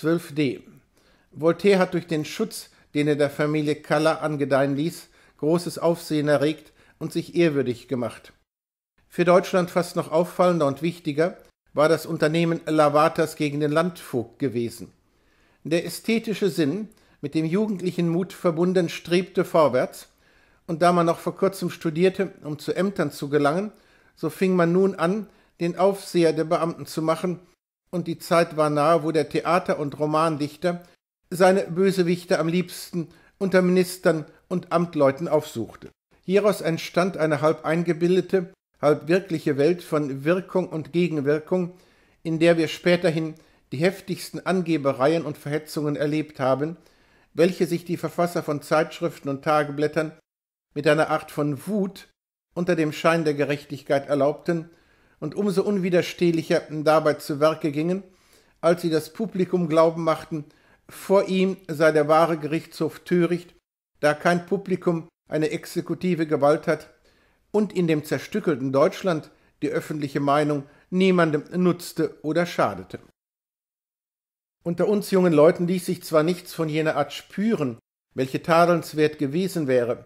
12d. Voltaire hat durch den Schutz, den er der Familie Calla angedeihen ließ, großes Aufsehen erregt und sich ehrwürdig gemacht. Für Deutschland fast noch auffallender und wichtiger war das Unternehmen Lavatas gegen den Landvogt gewesen. Der ästhetische Sinn, mit dem jugendlichen Mut verbunden, strebte vorwärts, und da man noch vor kurzem studierte, um zu Ämtern zu gelangen, so fing man nun an, den Aufseher der Beamten zu machen und die Zeit war nahe, wo der Theater- und Romandichter seine Bösewichte am liebsten unter Ministern und Amtleuten aufsuchte. Hieraus entstand eine halb eingebildete, halb wirkliche Welt von Wirkung und Gegenwirkung, in der wir späterhin die heftigsten Angebereien und Verhetzungen erlebt haben, welche sich die Verfasser von Zeitschriften und Tageblättern mit einer Art von Wut unter dem Schein der Gerechtigkeit erlaubten und umso unwiderstehlicher dabei zu Werke gingen, als sie das Publikum glauben machten, vor ihm sei der wahre Gerichtshof töricht, da kein Publikum eine exekutive Gewalt hat und in dem zerstückelten Deutschland die öffentliche Meinung niemandem nutzte oder schadete. Unter uns jungen Leuten ließ sich zwar nichts von jener Art spüren, welche tadelnswert gewesen wäre,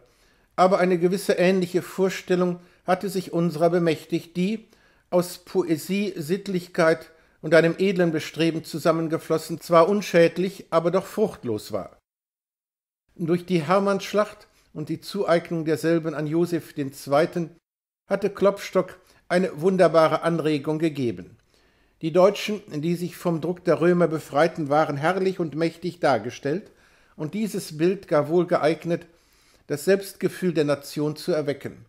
aber eine gewisse ähnliche Vorstellung hatte sich unserer bemächtigt, die, aus Poesie, Sittlichkeit und einem edlen Bestreben zusammengeflossen, zwar unschädlich, aber doch fruchtlos war. Durch die Hermannsschlacht und die Zueignung derselben an Josef II. hatte Klopstock eine wunderbare Anregung gegeben. Die Deutschen, die sich vom Druck der Römer befreiten, waren herrlich und mächtig dargestellt, und dieses Bild gar wohl geeignet, das Selbstgefühl der Nation zu erwecken.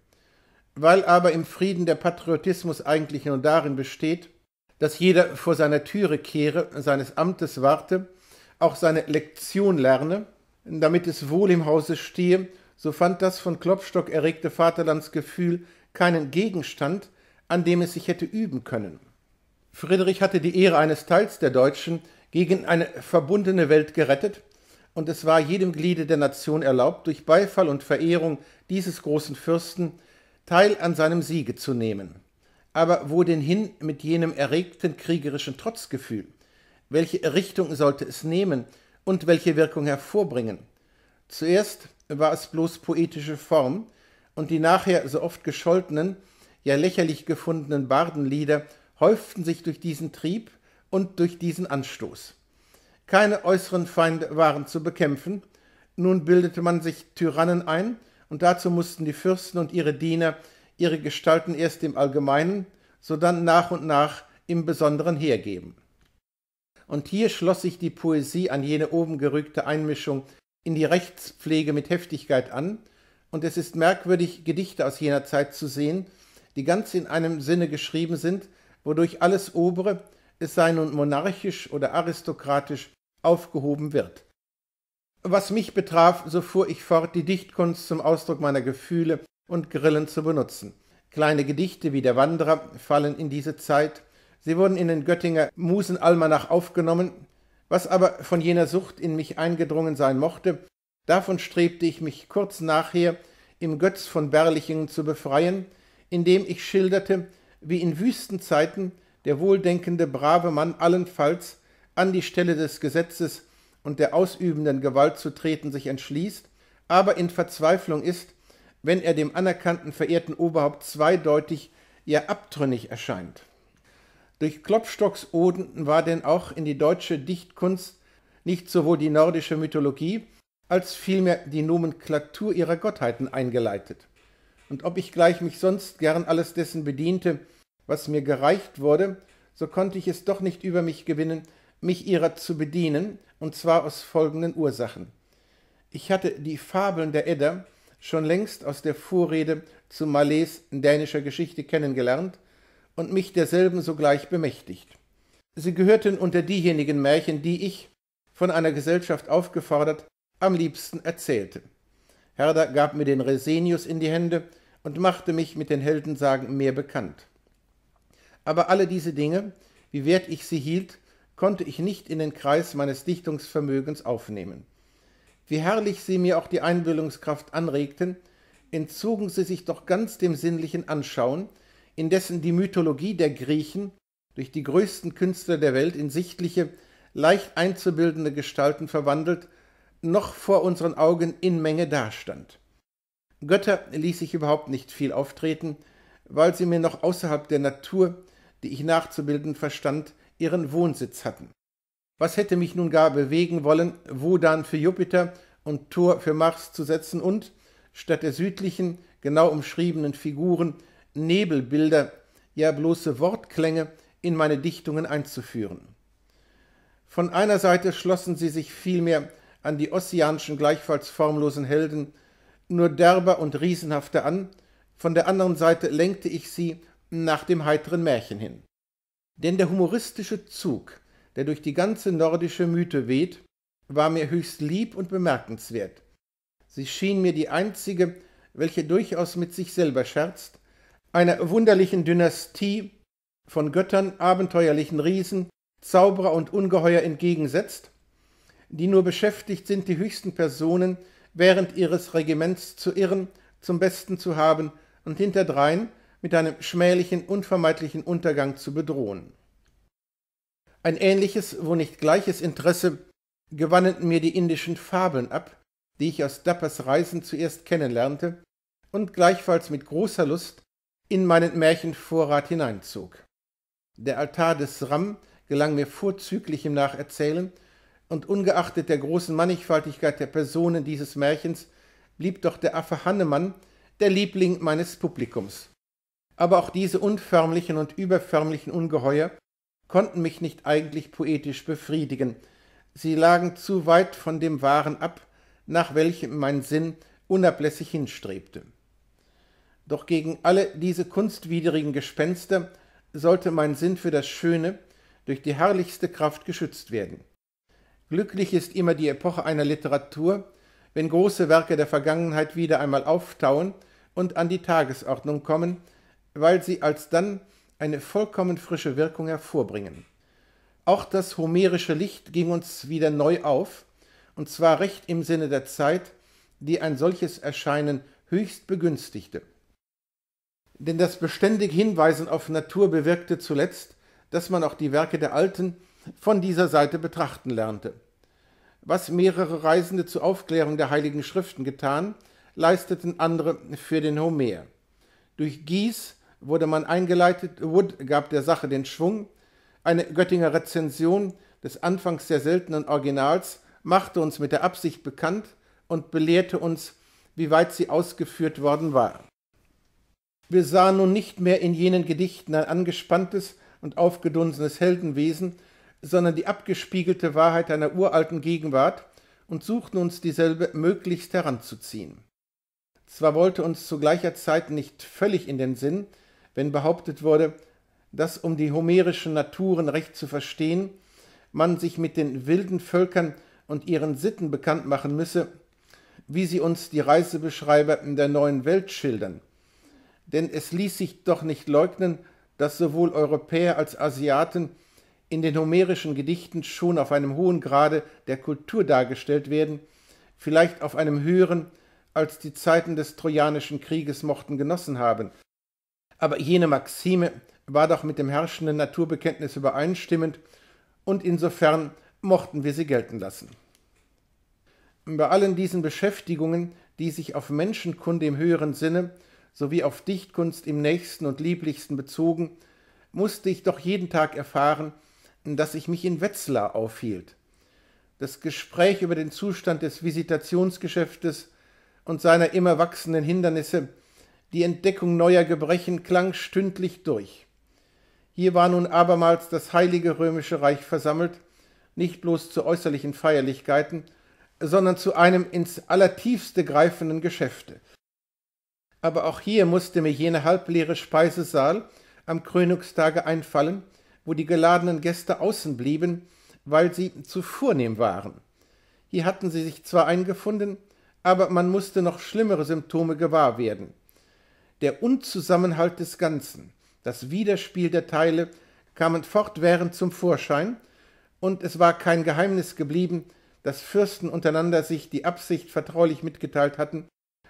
Weil aber im Frieden der Patriotismus eigentlich nur darin besteht, dass jeder vor seiner Türe kehre, seines Amtes warte, auch seine Lektion lerne, damit es wohl im Hause stehe, so fand das von Klopstock erregte Vaterlandsgefühl keinen Gegenstand, an dem es sich hätte üben können. Friedrich hatte die Ehre eines Teils der Deutschen gegen eine verbundene Welt gerettet, und es war jedem Gliede der Nation erlaubt, durch Beifall und Verehrung dieses großen Fürsten teil an seinem Siege zu nehmen. Aber wo denn hin mit jenem erregten kriegerischen Trotzgefühl? Welche Richtung sollte es nehmen und welche Wirkung hervorbringen? Zuerst war es bloß poetische Form, und die nachher so oft gescholtenen, ja lächerlich gefundenen Bardenlieder häuften sich durch diesen Trieb und durch diesen Anstoß. Keine äußeren Feinde waren zu bekämpfen, nun bildete man sich Tyrannen ein, und dazu mussten die Fürsten und ihre Diener ihre Gestalten erst im Allgemeinen, sodann nach und nach im Besonderen hergeben. Und hier schloss sich die Poesie an jene oben gerügte Einmischung in die Rechtspflege mit Heftigkeit an, und es ist merkwürdig, Gedichte aus jener Zeit zu sehen, die ganz in einem Sinne geschrieben sind, wodurch alles Obere, es sei nun monarchisch oder aristokratisch, aufgehoben wird. Was mich betraf, so fuhr ich fort, die Dichtkunst zum Ausdruck meiner Gefühle und Grillen zu benutzen. Kleine Gedichte wie Der Wanderer fallen in diese Zeit. Sie wurden in den Göttinger Musenalmanach aufgenommen. Was aber von jener Sucht in mich eingedrungen sein mochte, davon strebte ich mich kurz nachher im Götz von Berlichingen zu befreien, indem ich schilderte, wie in Wüstenzeiten der wohldenkende brave Mann allenfalls an die Stelle des Gesetzes und der ausübenden Gewalt zu treten sich entschließt, aber in Verzweiflung ist, wenn er dem anerkannten verehrten Oberhaupt zweideutig ja abtrünnig erscheint. Durch Klopstocks Oden war denn auch in die deutsche Dichtkunst nicht sowohl die nordische Mythologie als vielmehr die Nomenklatur ihrer Gottheiten eingeleitet. Und ob ich gleich mich sonst gern alles dessen bediente, was mir gereicht wurde, so konnte ich es doch nicht über mich gewinnen, mich ihrer zu bedienen, und zwar aus folgenden Ursachen. Ich hatte die Fabeln der Edda schon längst aus der Vorrede zu Malays dänischer Geschichte kennengelernt und mich derselben sogleich bemächtigt. Sie gehörten unter diejenigen Märchen, die ich, von einer Gesellschaft aufgefordert, am liebsten erzählte. Herder gab mir den Resenius in die Hände und machte mich mit den Heldensagen mehr bekannt. Aber alle diese Dinge, wie wert ich sie hielt, konnte ich nicht in den Kreis meines Dichtungsvermögens aufnehmen. Wie herrlich sie mir auch die Einbildungskraft anregten, entzogen sie sich doch ganz dem sinnlichen Anschauen, indessen die Mythologie der Griechen durch die größten Künstler der Welt in sichtliche, leicht einzubildende Gestalten verwandelt, noch vor unseren Augen in Menge dastand. Götter ließ ich überhaupt nicht viel auftreten, weil sie mir noch außerhalb der Natur, die ich nachzubilden verstand, ihren Wohnsitz hatten. Was hätte mich nun gar bewegen wollen, Wodan für Jupiter und Thor für Mars zu setzen und, statt der südlichen, genau umschriebenen Figuren, Nebelbilder, ja bloße Wortklänge in meine Dichtungen einzuführen. Von einer Seite schlossen sie sich vielmehr an die ossianischen gleichfalls formlosen Helden, nur derber und riesenhafter an, von der anderen Seite lenkte ich sie nach dem heiteren Märchen hin. Denn der humoristische Zug, der durch die ganze nordische Mythe weht, war mir höchst lieb und bemerkenswert. Sie schien mir die einzige, welche durchaus mit sich selber scherzt, einer wunderlichen Dynastie von Göttern, abenteuerlichen Riesen, Zauberer und Ungeheuer entgegensetzt, die nur beschäftigt sind, die höchsten Personen während ihres Regiments zu irren, zum Besten zu haben und hinterdrein mit einem schmählichen, unvermeidlichen Untergang zu bedrohen. Ein ähnliches, wo nicht gleiches Interesse gewannen mir die indischen Fabeln ab, die ich aus Dappers Reisen zuerst kennenlernte und gleichfalls mit großer Lust in meinen Märchenvorrat hineinzog. Der Altar des Ram gelang mir vorzüglich im Nacherzählen, und ungeachtet der großen Mannigfaltigkeit der Personen dieses Märchens blieb doch der Affe Hannemann der Liebling meines Publikums aber auch diese unförmlichen und überförmlichen Ungeheuer konnten mich nicht eigentlich poetisch befriedigen. Sie lagen zu weit von dem Wahren ab, nach welchem mein Sinn unablässig hinstrebte. Doch gegen alle diese kunstwidrigen Gespenster sollte mein Sinn für das Schöne durch die herrlichste Kraft geschützt werden. Glücklich ist immer die Epoche einer Literatur, wenn große Werke der Vergangenheit wieder einmal auftauen und an die Tagesordnung kommen, weil sie alsdann eine vollkommen frische Wirkung hervorbringen. Auch das homerische Licht ging uns wieder neu auf, und zwar recht im Sinne der Zeit, die ein solches Erscheinen höchst begünstigte. Denn das beständige Hinweisen auf Natur bewirkte zuletzt, dass man auch die Werke der Alten von dieser Seite betrachten lernte. Was mehrere Reisende zur Aufklärung der heiligen Schriften getan, leisteten andere für den Homer. Durch Gies wurde man eingeleitet. Wood gab der Sache den Schwung. Eine Göttinger Rezension des anfangs sehr seltenen Originals machte uns mit der Absicht bekannt und belehrte uns, wie weit sie ausgeführt worden war. Wir sahen nun nicht mehr in jenen Gedichten ein angespanntes und aufgedunsenes Heldenwesen, sondern die abgespiegelte Wahrheit einer uralten Gegenwart und suchten uns dieselbe möglichst heranzuziehen. Zwar wollte uns zu gleicher Zeit nicht völlig in den Sinn, wenn behauptet wurde, dass um die homerischen Naturen recht zu verstehen, man sich mit den wilden Völkern und ihren Sitten bekannt machen müsse, wie sie uns die Reisebeschreiber in der neuen Welt schildern. Denn es ließ sich doch nicht leugnen, dass sowohl Europäer als Asiaten in den homerischen Gedichten schon auf einem hohen Grade der Kultur dargestellt werden, vielleicht auf einem höheren, als die Zeiten des Trojanischen Krieges mochten genossen haben aber jene Maxime war doch mit dem herrschenden Naturbekenntnis übereinstimmend, und insofern mochten wir sie gelten lassen. Bei allen diesen Beschäftigungen, die sich auf Menschenkunde im höheren Sinne sowie auf Dichtkunst im nächsten und lieblichsten bezogen, musste ich doch jeden Tag erfahren, dass ich mich in Wetzlar aufhielt. Das Gespräch über den Zustand des Visitationsgeschäftes und seiner immer wachsenden Hindernisse die Entdeckung neuer Gebrechen klang stündlich durch. Hier war nun abermals das Heilige Römische Reich versammelt, nicht bloß zu äußerlichen Feierlichkeiten, sondern zu einem ins allertiefste greifenden Geschäfte. Aber auch hier musste mir jener halbleere Speisesaal am Krönungstage einfallen, wo die geladenen Gäste außen blieben, weil sie zu vornehm waren. Hier hatten sie sich zwar eingefunden, aber man musste noch schlimmere Symptome gewahr werden der Unzusammenhalt des Ganzen, das Widerspiel der Teile kamen fortwährend zum Vorschein, und es war kein Geheimnis geblieben, dass Fürsten untereinander sich die Absicht vertraulich mitgeteilt hatten,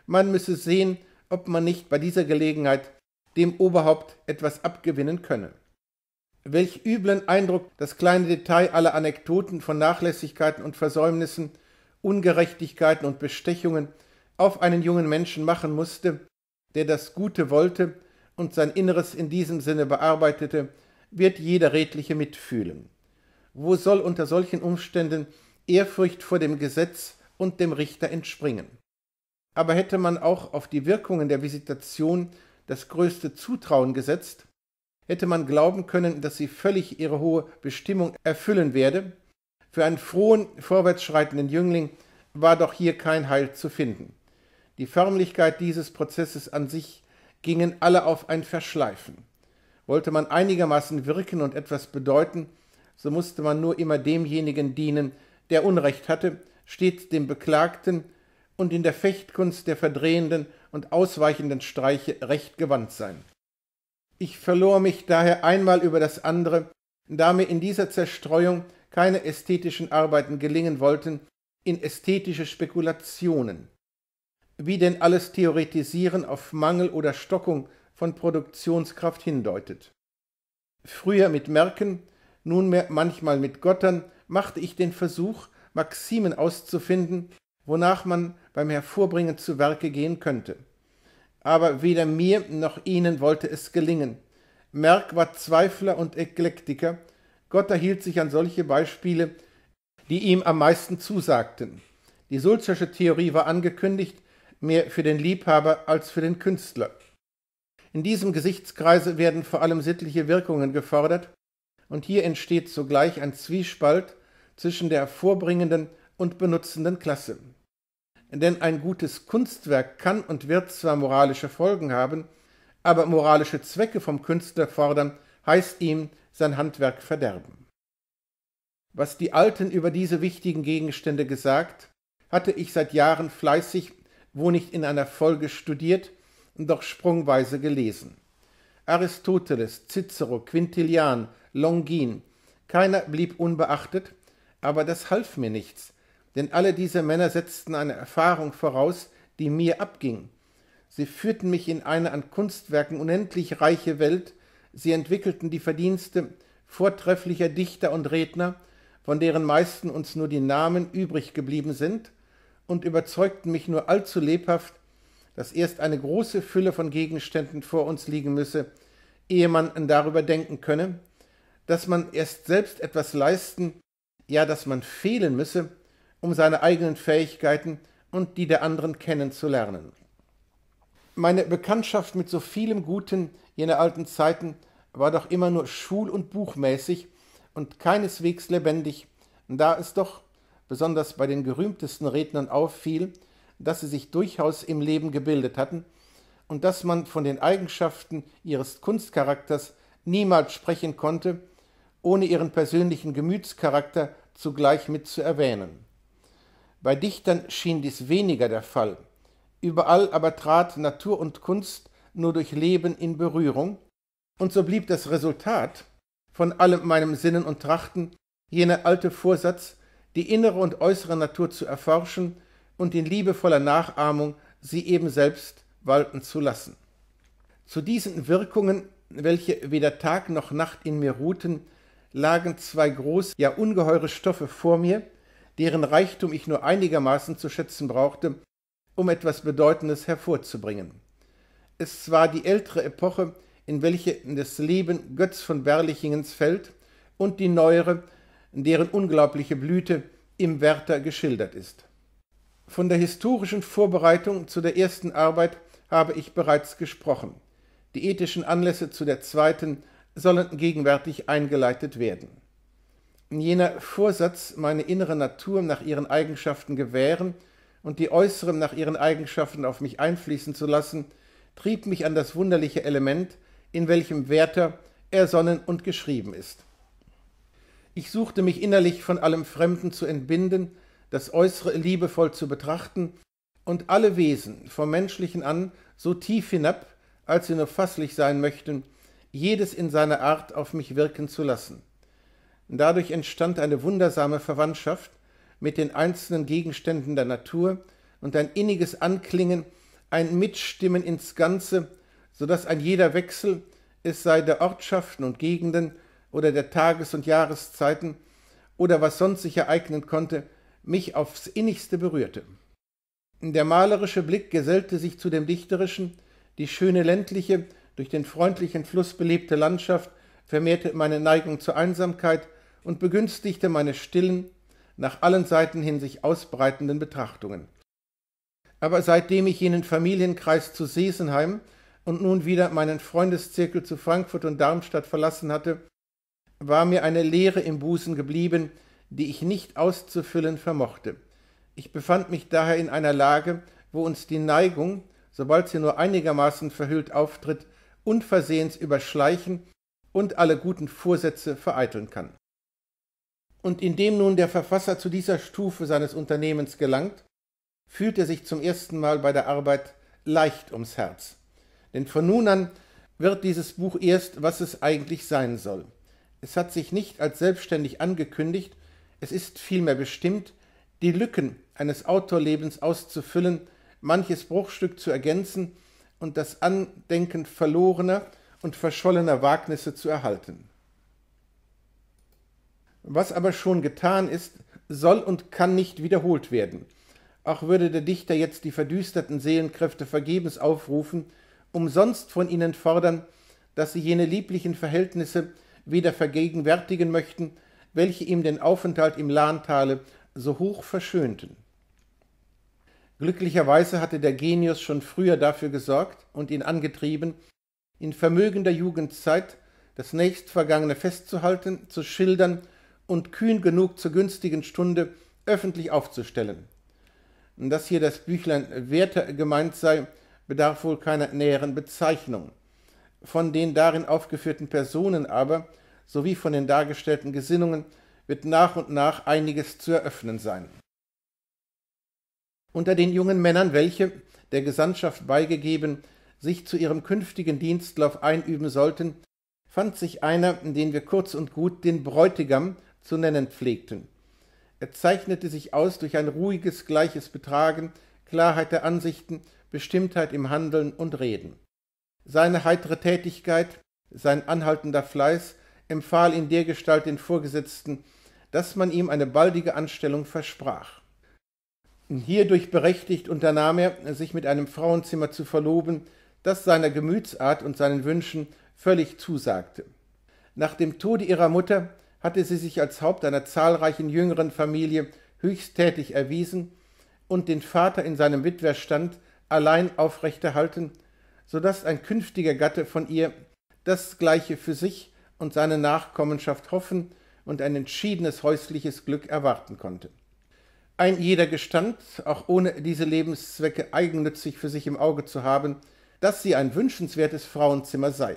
man müsse sehen, ob man nicht bei dieser Gelegenheit dem Oberhaupt etwas abgewinnen könne. Welch üblen Eindruck das kleine Detail aller Anekdoten von Nachlässigkeiten und Versäumnissen, Ungerechtigkeiten und Bestechungen auf einen jungen Menschen machen musste, der das Gute wollte und sein Inneres in diesem Sinne bearbeitete, wird jeder Redliche mitfühlen. Wo soll unter solchen Umständen Ehrfurcht vor dem Gesetz und dem Richter entspringen? Aber hätte man auch auf die Wirkungen der Visitation das größte Zutrauen gesetzt, hätte man glauben können, dass sie völlig ihre hohe Bestimmung erfüllen werde, für einen frohen, vorwärtsschreitenden Jüngling war doch hier kein Heil zu finden die Förmlichkeit dieses Prozesses an sich gingen alle auf ein Verschleifen. Wollte man einigermaßen wirken und etwas bedeuten, so musste man nur immer demjenigen dienen, der Unrecht hatte, stets dem Beklagten und in der Fechtkunst der verdrehenden und ausweichenden Streiche recht gewandt sein. Ich verlor mich daher einmal über das andere, da mir in dieser Zerstreuung keine ästhetischen Arbeiten gelingen wollten, in ästhetische Spekulationen wie denn alles Theoretisieren auf Mangel oder Stockung von Produktionskraft hindeutet. Früher mit Merken, nunmehr manchmal mit Gottern, machte ich den Versuch, Maximen auszufinden, wonach man beim Hervorbringen zu Werke gehen könnte. Aber weder mir noch ihnen wollte es gelingen. Merck war Zweifler und Eklektiker, Gotter hielt sich an solche Beispiele, die ihm am meisten zusagten. Die Sulzersche Theorie war angekündigt, mehr für den Liebhaber als für den Künstler. In diesem Gesichtskreise werden vor allem sittliche Wirkungen gefordert, und hier entsteht zugleich ein Zwiespalt zwischen der vorbringenden und benutzenden Klasse. Denn ein gutes Kunstwerk kann und wird zwar moralische Folgen haben, aber moralische Zwecke vom Künstler fordern, heißt ihm sein Handwerk verderben. Was die Alten über diese wichtigen Gegenstände gesagt, hatte ich seit Jahren fleißig wo nicht in einer Folge studiert, doch sprungweise gelesen. Aristoteles, Cicero, Quintilian, Longin, keiner blieb unbeachtet, aber das half mir nichts, denn alle diese Männer setzten eine Erfahrung voraus, die mir abging. Sie führten mich in eine an Kunstwerken unendlich reiche Welt, sie entwickelten die Verdienste vortrefflicher Dichter und Redner, von deren meisten uns nur die Namen übrig geblieben sind, und überzeugten mich nur allzu lebhaft, dass erst eine große Fülle von Gegenständen vor uns liegen müsse, ehe man darüber denken könne, dass man erst selbst etwas leisten, ja, dass man fehlen müsse, um seine eigenen Fähigkeiten und die der anderen kennenzulernen. Meine Bekanntschaft mit so vielem Guten jener alten Zeiten war doch immer nur schul- und buchmäßig und keineswegs lebendig, da es doch besonders bei den gerühmtesten Rednern auffiel, dass sie sich durchaus im Leben gebildet hatten und dass man von den Eigenschaften ihres Kunstcharakters niemals sprechen konnte, ohne ihren persönlichen Gemütscharakter zugleich mit zu erwähnen. Bei Dichtern schien dies weniger der Fall. Überall aber trat Natur und Kunst nur durch Leben in Berührung, und so blieb das Resultat von allem meinem Sinnen und Trachten jener alte Vorsatz, die innere und äußere Natur zu erforschen und in liebevoller Nachahmung sie eben selbst walten zu lassen. Zu diesen Wirkungen, welche weder Tag noch Nacht in mir ruhten, lagen zwei große, ja ungeheure Stoffe vor mir, deren Reichtum ich nur einigermaßen zu schätzen brauchte, um etwas Bedeutendes hervorzubringen. Es war die ältere Epoche, in welche das Leben Götz von Berlichingens fällt, und die neuere, deren unglaubliche Blüte im Werther geschildert ist. Von der historischen Vorbereitung zu der ersten Arbeit habe ich bereits gesprochen. Die ethischen Anlässe zu der zweiten sollen gegenwärtig eingeleitet werden. Jener Vorsatz, meine innere Natur nach ihren Eigenschaften gewähren und die äußeren nach ihren Eigenschaften auf mich einfließen zu lassen, trieb mich an das wunderliche Element, in welchem Werther ersonnen und geschrieben ist. Ich suchte mich innerlich von allem Fremden zu entbinden, das Äußere liebevoll zu betrachten und alle Wesen, vom Menschlichen an, so tief hinab, als sie nur fasslich sein möchten, jedes in seiner Art auf mich wirken zu lassen. Dadurch entstand eine wundersame Verwandtschaft mit den einzelnen Gegenständen der Natur und ein inniges Anklingen, ein Mitstimmen ins Ganze, so daß ein jeder Wechsel, es sei der Ortschaften und Gegenden, oder der Tages- und Jahreszeiten oder was sonst sich ereignen konnte, mich aufs innigste berührte. Der malerische Blick gesellte sich zu dem dichterischen, die schöne ländliche, durch den freundlichen Fluss belebte Landschaft vermehrte meine Neigung zur Einsamkeit und begünstigte meine stillen, nach allen Seiten hin sich ausbreitenden Betrachtungen. Aber seitdem ich jenen Familienkreis zu Sesenheim und nun wieder meinen Freundeszirkel zu Frankfurt und Darmstadt verlassen hatte, war mir eine Leere im Busen geblieben, die ich nicht auszufüllen vermochte. Ich befand mich daher in einer Lage, wo uns die Neigung, sobald sie nur einigermaßen verhüllt auftritt, unversehens überschleichen und alle guten Vorsätze vereiteln kann. Und indem nun der Verfasser zu dieser Stufe seines Unternehmens gelangt, fühlt er sich zum ersten Mal bei der Arbeit leicht ums Herz. Denn von nun an wird dieses Buch erst, was es eigentlich sein soll. Es hat sich nicht als selbstständig angekündigt, es ist vielmehr bestimmt, die Lücken eines Autorlebens auszufüllen, manches Bruchstück zu ergänzen und das Andenken verlorener und verschollener Wagnisse zu erhalten. Was aber schon getan ist, soll und kann nicht wiederholt werden. Auch würde der Dichter jetzt die verdüsterten Seelenkräfte vergebens aufrufen, umsonst von ihnen fordern, dass sie jene lieblichen Verhältnisse, wieder vergegenwärtigen möchten, welche ihm den Aufenthalt im Lahntale so hoch verschönten. Glücklicherweise hatte der Genius schon früher dafür gesorgt und ihn angetrieben, in vermögender Jugendzeit das nächstvergangene festzuhalten, zu schildern und kühn genug zur günstigen Stunde öffentlich aufzustellen. Dass hier das Büchlein Werther gemeint sei, bedarf wohl keiner näheren Bezeichnung. Von den darin aufgeführten Personen aber sowie von den dargestellten Gesinnungen wird nach und nach einiges zu eröffnen sein. Unter den jungen Männern, welche, der Gesandtschaft beigegeben, sich zu ihrem künftigen Dienstlauf einüben sollten, fand sich einer, den wir kurz und gut den Bräutigam zu nennen pflegten. Er zeichnete sich aus durch ein ruhiges, gleiches Betragen, Klarheit der Ansichten, Bestimmtheit im Handeln und Reden. Seine heitere Tätigkeit, sein anhaltender Fleiß empfahl in der Gestalt den Vorgesetzten, dass man ihm eine baldige Anstellung versprach. Hierdurch berechtigt unternahm er, sich mit einem Frauenzimmer zu verloben, das seiner Gemütsart und seinen Wünschen völlig zusagte. Nach dem Tode ihrer Mutter hatte sie sich als Haupt einer zahlreichen jüngeren Familie höchst tätig erwiesen und den Vater in seinem Witwerstand allein aufrechterhalten, so daß ein künftiger Gatte von ihr das gleiche für sich und seine Nachkommenschaft hoffen und ein entschiedenes häusliches Glück erwarten konnte. Ein jeder gestand, auch ohne diese Lebenszwecke eigennützig für sich im Auge zu haben, dass sie ein wünschenswertes Frauenzimmer sei.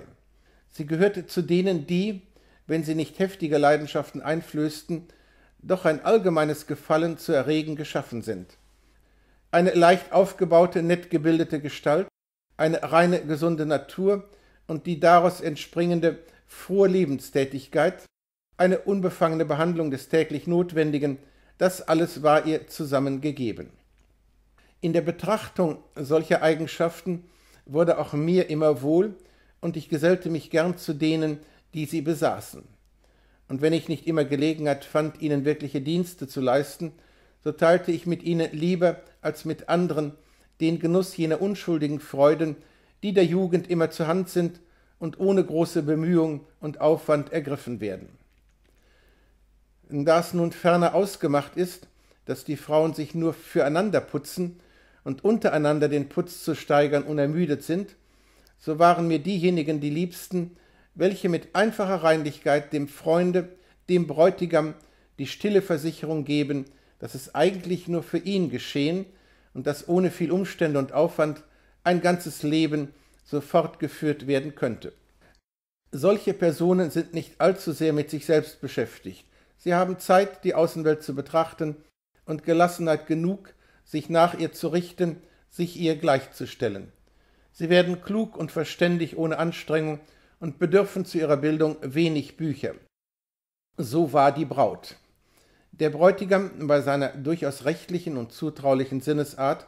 Sie gehörte zu denen, die, wenn sie nicht heftige Leidenschaften einflößten, doch ein allgemeines Gefallen zu erregen geschaffen sind. Eine leicht aufgebaute, nett gebildete Gestalt, eine reine gesunde Natur und die daraus entspringende frohe Lebenstätigkeit, eine unbefangene Behandlung des täglich Notwendigen, das alles war ihr zusammengegeben. In der Betrachtung solcher Eigenschaften wurde auch mir immer wohl, und ich gesellte mich gern zu denen, die sie besaßen. Und wenn ich nicht immer Gelegenheit fand, ihnen wirkliche Dienste zu leisten, so teilte ich mit ihnen lieber als mit anderen den Genuss jener unschuldigen Freuden, die der Jugend immer zur Hand sind und ohne große Bemühung und Aufwand ergriffen werden. Da es nun ferner ausgemacht ist, dass die Frauen sich nur füreinander putzen und untereinander den Putz zu steigern unermüdet sind, so waren mir diejenigen die Liebsten, welche mit einfacher Reinlichkeit dem Freunde, dem Bräutigam, die stille Versicherung geben, dass es eigentlich nur für ihn geschehen und dass ohne viel Umstände und Aufwand ein ganzes Leben sofort geführt werden könnte. Solche Personen sind nicht allzu sehr mit sich selbst beschäftigt. Sie haben Zeit, die Außenwelt zu betrachten und Gelassenheit genug, sich nach ihr zu richten, sich ihr gleichzustellen. Sie werden klug und verständig ohne Anstrengung und bedürfen zu ihrer Bildung wenig Bücher. So war die Braut. Der Bräutigam, bei seiner durchaus rechtlichen und zutraulichen Sinnesart,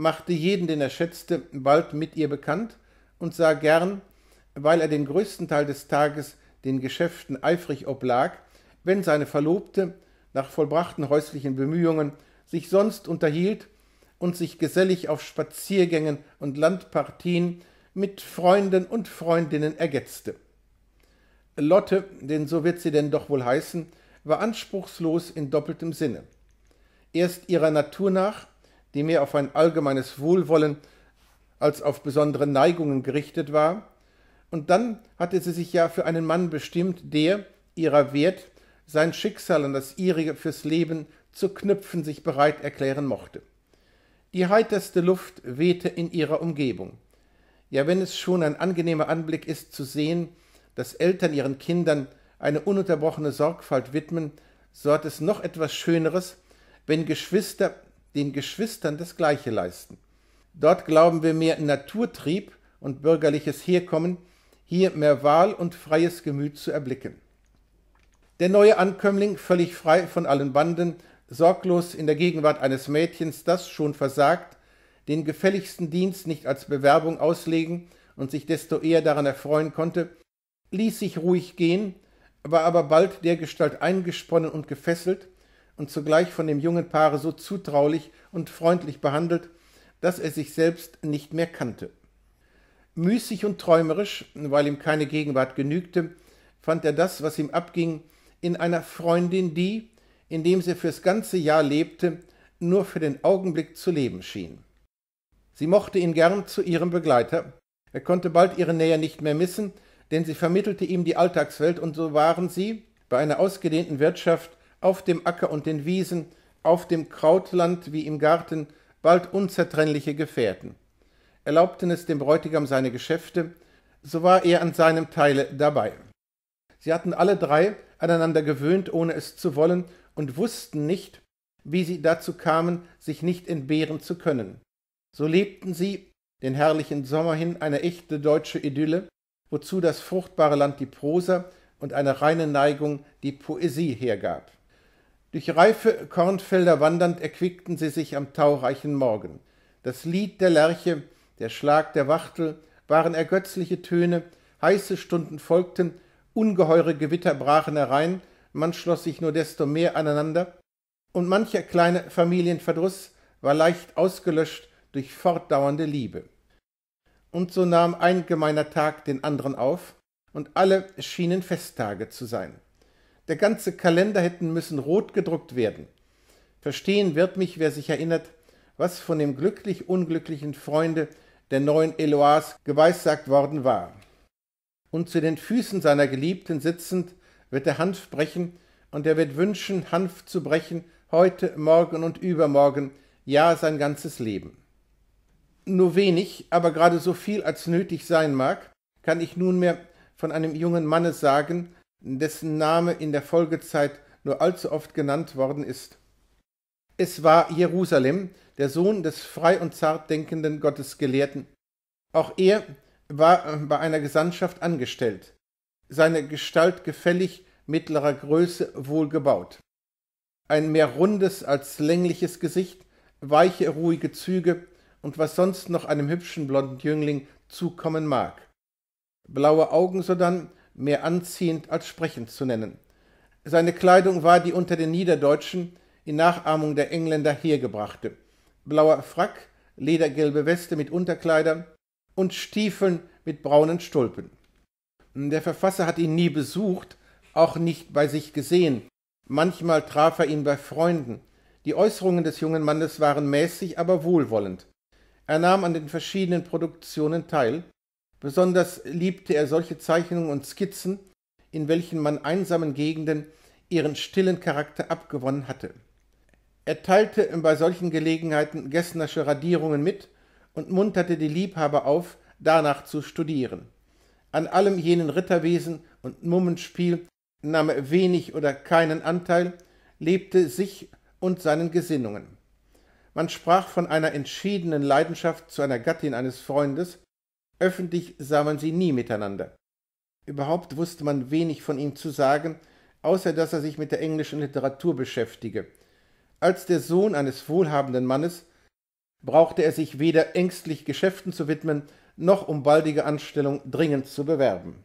machte jeden, den er schätzte, bald mit ihr bekannt und sah gern, weil er den größten Teil des Tages den Geschäften eifrig oblag, wenn seine Verlobte, nach vollbrachten häuslichen Bemühungen, sich sonst unterhielt und sich gesellig auf Spaziergängen und Landpartien mit Freunden und Freundinnen ergetzte. Lotte, denn so wird sie denn doch wohl heißen, war anspruchslos in doppeltem Sinne. Erst ihrer Natur nach die mehr auf ein allgemeines Wohlwollen als auf besondere Neigungen gerichtet war, und dann hatte sie sich ja für einen Mann bestimmt, der, ihrer wert, sein Schicksal an das ihrige fürs Leben zu knüpfen sich bereit erklären mochte. Die heiterste Luft wehte in ihrer Umgebung. Ja, wenn es schon ein angenehmer Anblick ist zu sehen, dass Eltern ihren Kindern eine ununterbrochene Sorgfalt widmen, so hat es noch etwas Schöneres, wenn Geschwister den Geschwistern das Gleiche leisten. Dort glauben wir mehr Naturtrieb und bürgerliches Herkommen, hier mehr Wahl und freies Gemüt zu erblicken. Der neue Ankömmling, völlig frei von allen Banden, sorglos in der Gegenwart eines Mädchens, das schon versagt, den gefälligsten Dienst nicht als Bewerbung auslegen und sich desto eher daran erfreuen konnte, ließ sich ruhig gehen, war aber bald dergestalt eingesponnen und gefesselt, und zugleich von dem jungen Paare so zutraulich und freundlich behandelt, dass er sich selbst nicht mehr kannte. Müßig und träumerisch, weil ihm keine Gegenwart genügte, fand er das, was ihm abging, in einer Freundin, die, indem sie fürs ganze Jahr lebte, nur für den Augenblick zu leben schien. Sie mochte ihn gern zu ihrem Begleiter, er konnte bald ihre Nähe nicht mehr missen, denn sie vermittelte ihm die Alltagswelt und so waren sie, bei einer ausgedehnten Wirtschaft, auf dem Acker und den Wiesen, auf dem Krautland wie im Garten, bald unzertrennliche Gefährten. Erlaubten es dem Bräutigam seine Geschäfte, so war er an seinem Teile dabei. Sie hatten alle drei aneinander gewöhnt, ohne es zu wollen, und wussten nicht, wie sie dazu kamen, sich nicht entbehren zu können. So lebten sie, den herrlichen Sommer hin, eine echte deutsche Idylle, wozu das fruchtbare Land die Prosa und eine reine Neigung die Poesie hergab. Durch reife Kornfelder wandernd erquickten sie sich am taureichen Morgen. Das Lied der Lerche, der Schlag der Wachtel waren ergötzliche Töne, heiße Stunden folgten, ungeheure Gewitter brachen herein, man schloss sich nur desto mehr aneinander, und mancher kleine Familienverdruß war leicht ausgelöscht durch fortdauernde Liebe. Und so nahm ein gemeiner Tag den anderen auf, und alle schienen Festtage zu sein. Der ganze Kalender hätten müssen rot gedruckt werden. Verstehen wird mich, wer sich erinnert, was von dem glücklich unglücklichen Freunde der neuen Eloise geweissagt worden war. Und zu den Füßen seiner Geliebten sitzend wird er Hanf brechen, und er wird wünschen, Hanf zu brechen, heute, morgen und übermorgen, ja sein ganzes Leben. Nur wenig, aber gerade so viel als nötig sein mag, kann ich nunmehr von einem jungen Manne sagen, dessen Name in der Folgezeit nur allzu oft genannt worden ist. Es war Jerusalem, der Sohn des frei und zart denkenden Gottesgelehrten. Auch er war äh, bei einer Gesandtschaft angestellt, seine Gestalt gefällig, mittlerer Größe, wohlgebaut. Ein mehr rundes als längliches Gesicht, weiche, ruhige Züge und was sonst noch einem hübschen blonden Jüngling zukommen mag. Blaue Augen sodann, mehr anziehend als sprechend zu nennen. Seine Kleidung war die unter den Niederdeutschen in Nachahmung der Engländer hergebrachte. Blauer Frack, ledergelbe Weste mit Unterkleidern und Stiefeln mit braunen Stulpen. Der Verfasser hat ihn nie besucht, auch nicht bei sich gesehen. Manchmal traf er ihn bei Freunden. Die Äußerungen des jungen Mannes waren mäßig, aber wohlwollend. Er nahm an den verschiedenen Produktionen teil, Besonders liebte er solche Zeichnungen und Skizzen, in welchen man einsamen Gegenden ihren stillen Charakter abgewonnen hatte. Er teilte bei solchen Gelegenheiten Gessnersche Radierungen mit und munterte die Liebhaber auf, danach zu studieren. An allem jenen Ritterwesen und Mummenspiel nahm er wenig oder keinen Anteil, lebte sich und seinen Gesinnungen. Man sprach von einer entschiedenen Leidenschaft zu einer Gattin eines Freundes, Öffentlich sah man sie nie miteinander. Überhaupt wusste man wenig von ihm zu sagen, außer dass er sich mit der englischen Literatur beschäftige. Als der Sohn eines wohlhabenden Mannes brauchte er sich weder ängstlich Geschäften zu widmen, noch um baldige Anstellung dringend zu bewerben.